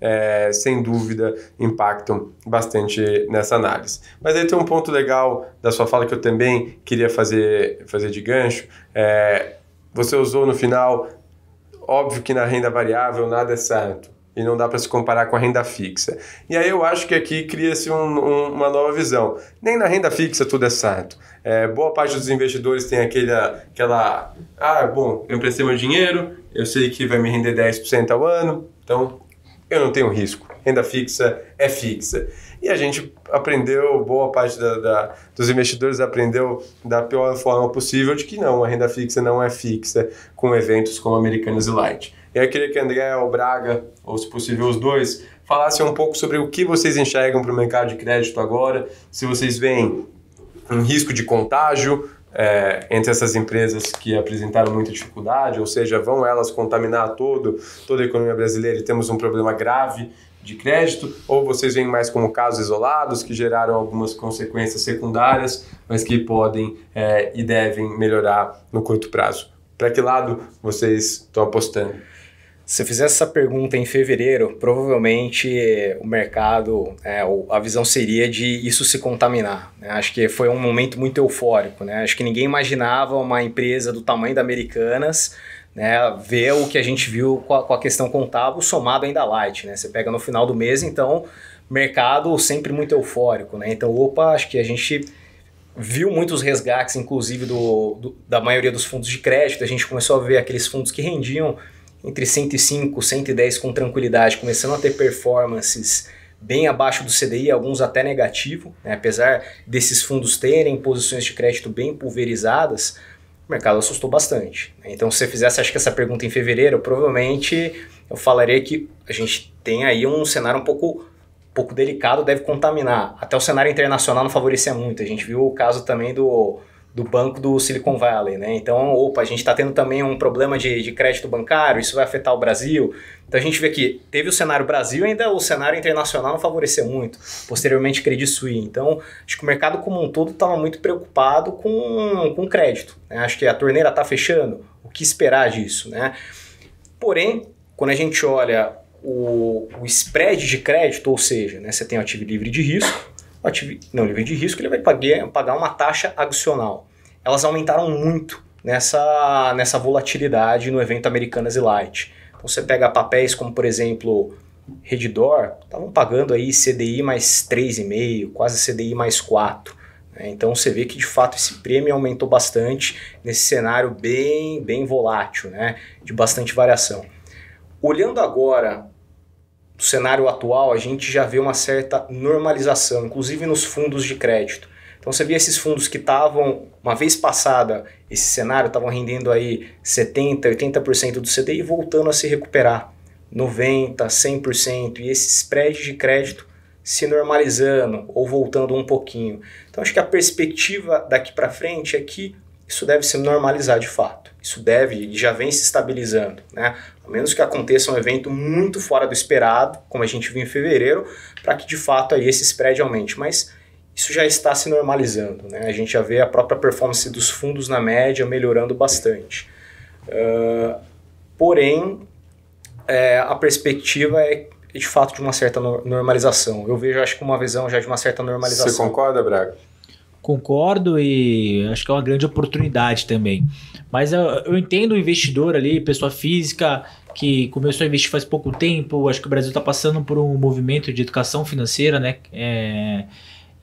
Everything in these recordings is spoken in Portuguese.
é, sem dúvida, impactam bastante nessa análise. Mas aí tem um ponto legal da sua fala que eu também queria fazer, fazer de gancho. É, você usou no final, óbvio que na renda variável nada é certo e não dá para se comparar com a renda fixa. E aí eu acho que aqui cria-se um, um, uma nova visão. Nem na renda fixa tudo é certo. É, boa parte dos investidores tem aquele, aquela... Ah, bom, eu emprestei meu dinheiro, eu sei que vai me render 10% ao ano, então eu não tenho risco. Renda fixa é fixa. E a gente aprendeu, boa parte da, da, dos investidores aprendeu da pior forma possível de que não, a renda fixa não é fixa com eventos como Americanas e Light. Eu queria que André ou Braga, ou se possível os dois, falassem um pouco sobre o que vocês enxergam para o mercado de crédito agora, se vocês veem um risco de contágio, é, entre essas empresas que apresentaram muita dificuldade, ou seja, vão elas contaminar todo, toda a economia brasileira e temos um problema grave de crédito, ou vocês veem mais como casos isolados que geraram algumas consequências secundárias, mas que podem é, e devem melhorar no curto prazo? Para que lado vocês estão apostando? Se eu fizesse essa pergunta em fevereiro, provavelmente o mercado, é, a visão seria de isso se contaminar. Né? Acho que foi um momento muito eufórico. Né? Acho que ninguém imaginava uma empresa do tamanho da Americanas né, ver o que a gente viu com a, com a questão contábil somado ainda light. Né? Você pega no final do mês, então, mercado sempre muito eufórico. Né? Então, opa, acho que a gente viu muitos resgates, inclusive do, do da maioria dos fundos de crédito. A gente começou a ver aqueles fundos que rendiam entre 105 e 110 com tranquilidade, começando a ter performances bem abaixo do CDI, alguns até negativo, né? apesar desses fundos terem posições de crédito bem pulverizadas, o mercado assustou bastante. Né? Então, se você fizesse, acho que essa pergunta em fevereiro, provavelmente eu falaria que a gente tem aí um cenário um pouco, um pouco delicado, deve contaminar. Até o cenário internacional não favorecia muito. A gente viu o caso também do do banco do Silicon Valley, né? Então, opa, a gente está tendo também um problema de, de, crédito bancário, isso vai afetar o Brasil. Então a gente vê que teve o cenário Brasil ainda o cenário internacional não favoreceu muito. Posteriormente, Credit Suisse. Então, acho que o mercado como um todo estava muito preocupado com, com crédito. Né? Acho que a torneira está fechando. O que esperar disso, né? Porém, quando a gente olha o, o spread de crédito, ou seja, né, você tem o ativo livre de risco, não livre de risco, ele vai pagar, pagar uma taxa adicional. Elas aumentaram muito nessa, nessa volatilidade no evento Americanas e Light. Então você pega papéis como, por exemplo, Redditor, estavam pagando aí CDI mais 3,5, quase CDI mais 4. Né? Então você vê que de fato esse prêmio aumentou bastante nesse cenário bem, bem volátil, né? de bastante variação. Olhando agora do cenário atual, a gente já vê uma certa normalização, inclusive nos fundos de crédito. Então você via esses fundos que estavam, uma vez passada esse cenário, estavam rendendo aí 70%, 80% do CDI, voltando a se recuperar 90%, 100%, e esse spread de crédito se normalizando ou voltando um pouquinho. Então acho que a perspectiva daqui para frente é que isso deve se normalizar de fato. Isso deve e já vem se estabilizando, né? A menos que aconteça um evento muito fora do esperado, como a gente viu em fevereiro, para que de fato aí esse spread aumente. Mas isso já está se normalizando, né? A gente já vê a própria performance dos fundos na média melhorando bastante. Uh, porém, é, a perspectiva é, é de fato de uma certa normalização. Eu vejo, acho que uma visão já de uma certa normalização. Você concorda, Braga? Concordo e acho que é uma grande oportunidade também. Mas eu, eu entendo o investidor ali, pessoa física, que começou a investir faz pouco tempo. Acho que o Brasil está passando por um movimento de educação financeira, né? É,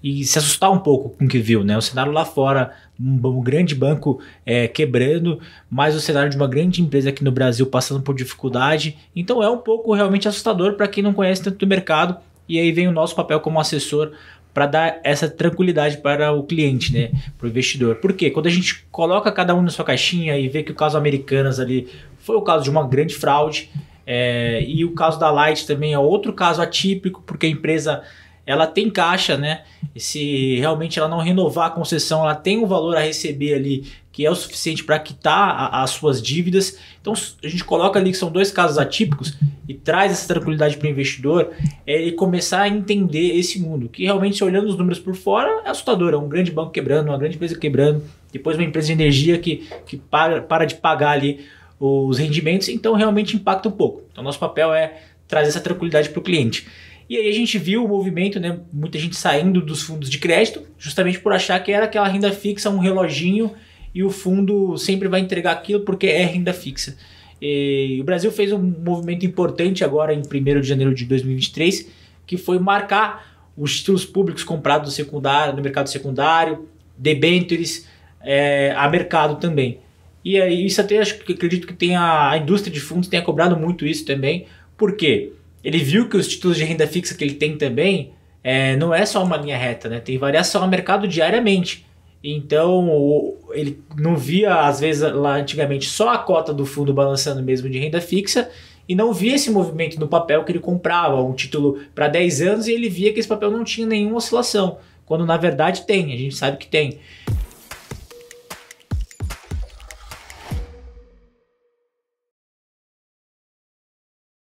e se assustar um pouco com o que viu, né? O cenário lá fora, um, grande banco é, quebrando, mas o cenário de uma grande empresa aqui no Brasil passando por dificuldade. Então é um pouco realmente assustador para quem não conhece tanto do mercado e aí vem o nosso papel como assessor para dar essa tranquilidade para o cliente, né, para o investidor. Por quê? Quando a gente coloca cada um na sua caixinha e vê que o caso Americanas ali foi o caso de uma grande fraude, é, e o caso da Light também é outro caso atípico, porque a empresa ela tem caixa, né? E se realmente ela não renovar a concessão, ela tem um valor a receber ali que é o suficiente para quitar a, as suas dívidas. Então a gente coloca ali que são dois casos atípicos e traz essa tranquilidade para o investidor é, ele começar a entender esse mundo, que realmente olhando os números por fora é assustador, é um grande banco quebrando, uma grande empresa quebrando, depois uma empresa de energia que, que para, para de pagar ali os rendimentos, então realmente impacta um pouco. Então nosso papel é trazer essa tranquilidade para o cliente. E aí a gente viu o movimento, né? Muita gente saindo dos fundos de crédito, justamente por achar que era aquela renda fixa, um reloginho e o fundo sempre vai entregar aquilo porque é renda fixa. E o Brasil fez um movimento importante agora em 1 de janeiro de 2023, que foi marcar os títulos públicos comprados no, secundário, no mercado secundário, debêntures, é, a mercado também. E aí, isso até acho que acredito que tem a, a indústria de fundos tenha cobrado muito isso também, porque ele viu que os títulos de renda fixa que ele tem também é, não é só uma linha reta, né? tem variação a mercado diariamente. Então, ele não via, às vezes, lá antigamente, só a cota do fundo balançando mesmo de renda fixa e não via esse movimento no papel que ele comprava, um título para 10 anos, e ele via que esse papel não tinha nenhuma oscilação, quando na verdade tem, a gente sabe que tem.